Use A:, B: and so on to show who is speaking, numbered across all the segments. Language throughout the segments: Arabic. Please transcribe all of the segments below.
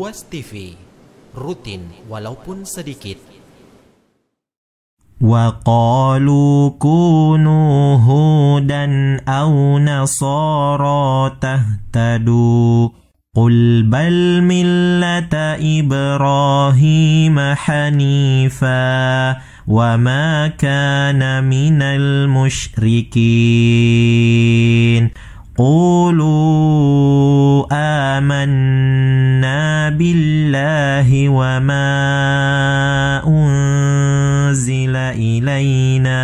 A: Buas TV rutin walaupun sedikit. وقالوا كونوا هودا أو نصارى تهتدوا قل بل ملة إبراهيم حنيفا وما كان من المشركين قولوا آمنا بالله وما أنزل إلينا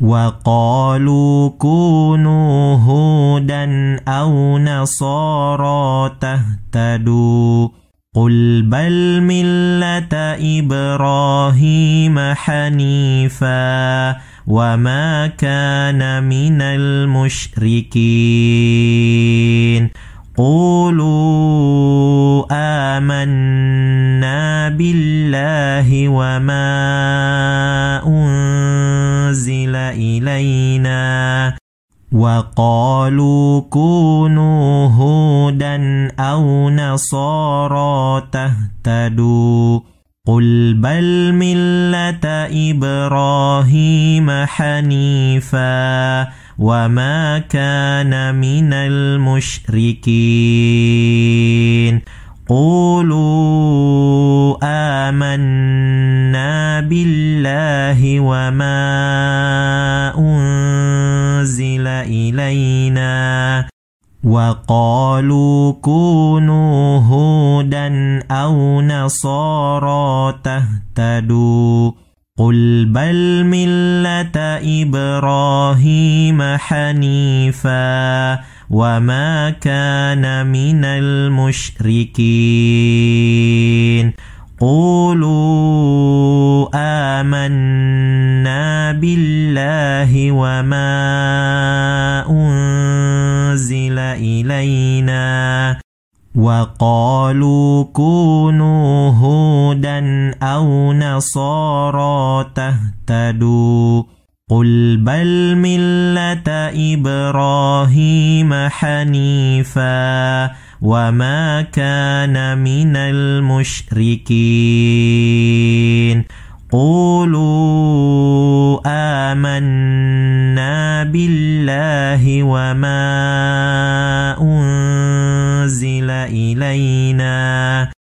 A: وقالوا كونوا هودا أو نصارى تهتدوا قل بل ملة إبراهيم حنيفا وما كان من المشركين قولوا آمنا بالله وما أنزل إلينا وقالوا كونوا هودا أو نصارى تهتدوا قل بل ملة إبراهيم حنيفا وما كان من المشركين قولوا آمنا بالله وما أنزل إلينا وقالوا كونوا هودا أو نصارى تهتدوا قل بل ملة إبراهيم حنيفا وما كان من المشركين قولوا آمنا بالله وما أنزل إلينا وقالوا كونوا هود أو نصارى تهتدوا قل بل ملة إبراهيم حنيفا وما كان من المشركين قولوا آمنا بالله وما أنزل إلينا